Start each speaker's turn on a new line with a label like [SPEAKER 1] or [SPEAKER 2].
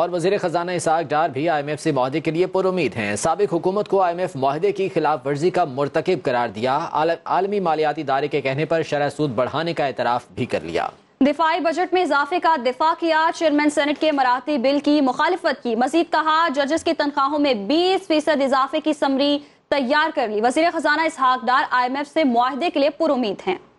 [SPEAKER 1] और वजीर खजाना इसाक डार भी आई एम एफ से माहदे के लिए पुरुद हैं सबक हुकूमत को आई एम एफ माहदे की खिलाफ वर्जी का मरतकब करार दिया आलमी मालियाती दारे के कहने पर शरा सूद बढ़ाने का एतराफ़ भी कर लिया
[SPEAKER 2] दिफाई बजट में इजाफे का दिफा किया चेयरमैन सेनेट के मराती बिल की मुखालफत की मजीद कहा जजेस की तनख्वाहों में बीस फीसद इजाफे की समरी तैयार कर ली वजी खजाना इसहाकदार आई एम एफ से माहदे के लिए पुरुद हैं